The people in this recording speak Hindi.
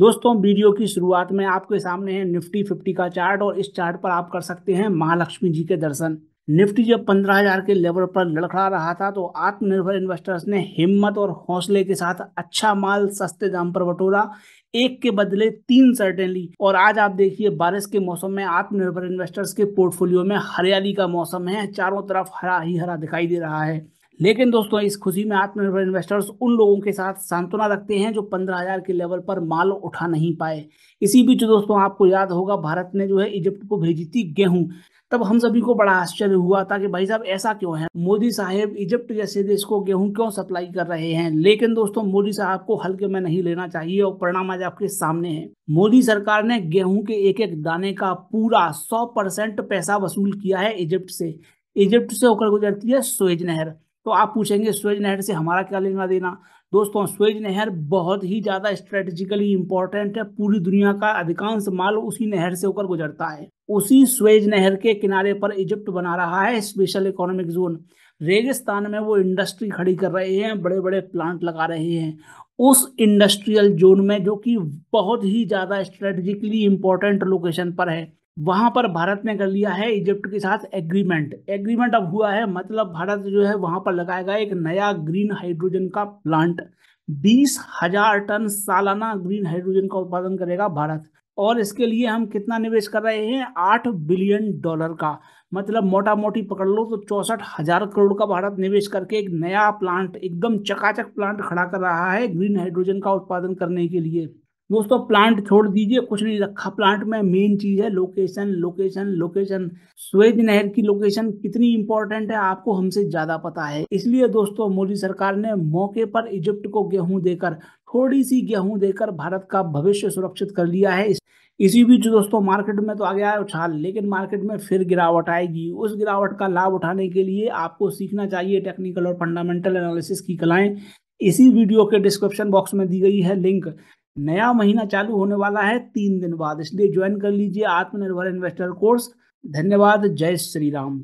दोस्तों वीडियो की शुरुआत में आपके सामने है निफ्टी फिफ्टी का चार्ट और इस चार्ट पर आप कर सकते हैं महालक्ष्मी जी के दर्शन निफ्टी जब पंद्रह हजार के लेवल पर लड़खड़ा रहा था तो आत्मनिर्भर इन्वेस्टर्स ने हिम्मत और हौसले के साथ अच्छा माल सस्ते दाम पर बटोरा एक के बदले तीन सर्टेनली और आज आप देखिए बारिश के मौसम में आत्मनिर्भर इन्वेस्टर्स के पोर्टफोलियो में हरियाली का मौसम है चारों तरफ हरा ही हरा दिखाई दे रहा है लेकिन दोस्तों इस खुशी में आत्मनिर्भर इन्वेस्टर्स उन लोगों के साथ सांत्वना रखते हैं जो पंद्रह हजार के लेवल पर माल उठा नहीं पाए इसी बीच दोस्तों आपको याद होगा भारत ने जो है इजिप्ट को भेजी थी गेहूं तब हम सभी को बड़ा आश्चर्य हुआ था कि भाई साहब ऐसा क्यों है मोदी साहब इजिप्ट जैसे देश को गेहूं क्यों सप्लाई कर रहे हैं लेकिन दोस्तों मोदी साहब को हल्के में नहीं लेना चाहिए और परिणाम आज आपके सामने है मोदी सरकार ने गेहूं के एक एक दाने का पूरा सौ परसेंट पैसा वसूल किया है इजिप्ट से इजिप्ट से होकर गुजरती है सोएज नहर तो आप पूछेंगे स्वेज नहर से हमारा क्या लेना देना दोस्तों स्वेज नहर बहुत ही ज़्यादा स्ट्रेटेजिकली इंपॉर्टेंट है पूरी दुनिया का अधिकांश माल उसी नहर से होकर गुजरता है उसी स्वेज नहर के किनारे पर इजिप्ट बना रहा है स्पेशल इकोनॉमिक जोन रेगिस्तान में वो इंडस्ट्री खड़ी कर रहे हैं बड़े बड़े प्लांट लगा रहे हैं उस इंडस्ट्रियल जोन में जो कि बहुत ही ज़्यादा स्ट्रेटेजिकली इंपॉर्टेंट लोकेशन पर है वहां पर भारत ने कर लिया है इजिप्ट के साथ एग्रीमेंट एग्रीमेंट अब हुआ है मतलब भारत जो है वहां पर लगाएगा एक नया ग्रीन हाइड्रोजन का प्लांट बीस हजार टन सालाना ग्रीन हाइड्रोजन का उत्पादन करेगा भारत और इसके लिए हम कितना निवेश कर रहे हैं आठ बिलियन डॉलर का मतलब मोटा मोटी पकड़ लो तो चौसठ हजार करोड़ का भारत निवेश करके एक नया प्लांट एकदम चकाचक प्लांट खड़ा कर रहा है ग्रीन हाइड्रोजन का उत्पादन करने के लिए दोस्तों प्लांट छोड़ दीजिए कुछ नहीं रखा प्लांट में मेन चीज है लोकेशन लोकेशन लोकेशन स्वेज नहर की लोकेशन कितनी इंपॉर्टेंट है आपको हमसे ज्यादा पता है इसलिए दोस्तों मोदी सरकार ने मौके पर इजिप्ट को गेहूं देकर थोड़ी सी गेहूं देकर भारत का भविष्य सुरक्षित कर लिया है इसी बीच दोस्तों मार्केट में तो आ गया है उछाल लेकिन मार्केट में फिर गिरावट आएगी उस गिरावट का लाभ उठाने के लिए आपको सीखना चाहिए टेक्निकल और फंडामेंटल एनालिसिस की कलाएं इसी वीडियो के डिस्क्रिप्शन बॉक्स में दी गई है लिंक नया महीना चालू होने वाला है तीन दिन बाद इसलिए ज्वाइन कर लीजिए आत्मनिर्भर इन्वेस्टर कोर्स धन्यवाद जय श्री राम